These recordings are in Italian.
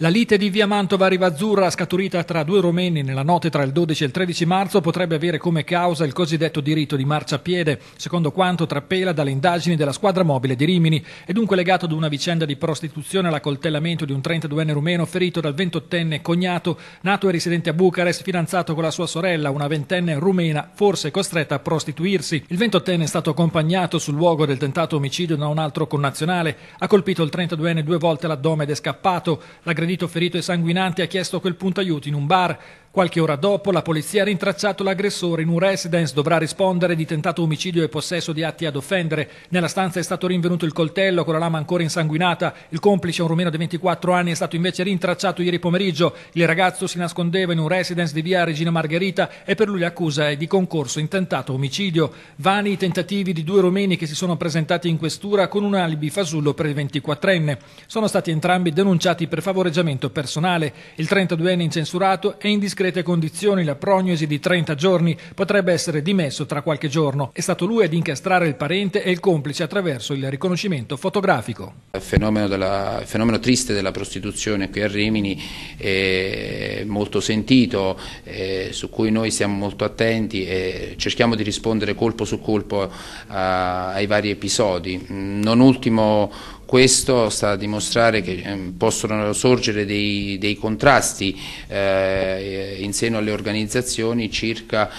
La lite di via Mantova Rivazzurra, scaturita tra due romeni nella notte tra il 12 e il 13 marzo, potrebbe avere come causa il cosiddetto diritto di marciapiede, secondo quanto trapela dalle indagini della squadra mobile di Rimini, e dunque legato ad una vicenda di prostituzione all'accoltellamento di un 32enne rumeno ferito dal 28enne cognato, nato e residente a Bucarest, fidanzato con la sua sorella, una ventenne rumena, forse costretta a prostituirsi. Il 28enne è stato accompagnato sul luogo del tentato omicidio da un altro connazionale, ha colpito il 32enne due volte l'addome ed è scappato. La intervenito ferito e sanguinante ha chiesto a quel punto aiuto in un bar Qualche ora dopo la polizia ha rintracciato l'aggressore in un residence, dovrà rispondere di tentato omicidio e possesso di atti ad offendere. Nella stanza è stato rinvenuto il coltello con la lama ancora insanguinata, il complice, un rumeno di 24 anni, è stato invece rintracciato ieri pomeriggio. Il ragazzo si nascondeva in un residence di via Regina Margherita e per lui l'accusa è di concorso in tentato omicidio. Vani i tentativi di due romeni che si sono presentati in questura con un alibi fasullo per il 24enne. Sono stati entrambi denunciati per favoreggiamento personale. Il 32enne incensurato è indiscreto discrete condizioni la prognosi di 30 giorni, potrebbe essere dimesso tra qualche giorno. È stato lui ad incastrare il parente e il complice attraverso il riconoscimento fotografico. Il fenomeno, della, il fenomeno triste della prostituzione qui a Rimini è molto sentito, è, eh, su cui noi siamo molto attenti e cerchiamo di rispondere colpo su colpo a, eh, ai vari episodi. Mm, non ultimo questo sta a dimostrare che ehm, possono sorgere dei, dei contrasti eh, in seno alle organizzazioni circa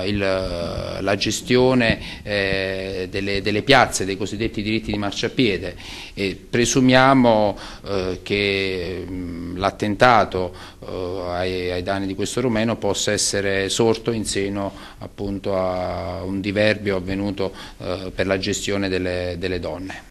eh, il, la gestione eh, delle, delle, piazze, dei cosiddetti diritti di marciapiede e presumiamo eh, che mm, l'attentato eh, ai, ai, danni di questo rumeno possa essere sorto in seno appunto, a un diverbio avvenuto eh, per la gestione delle, delle donne.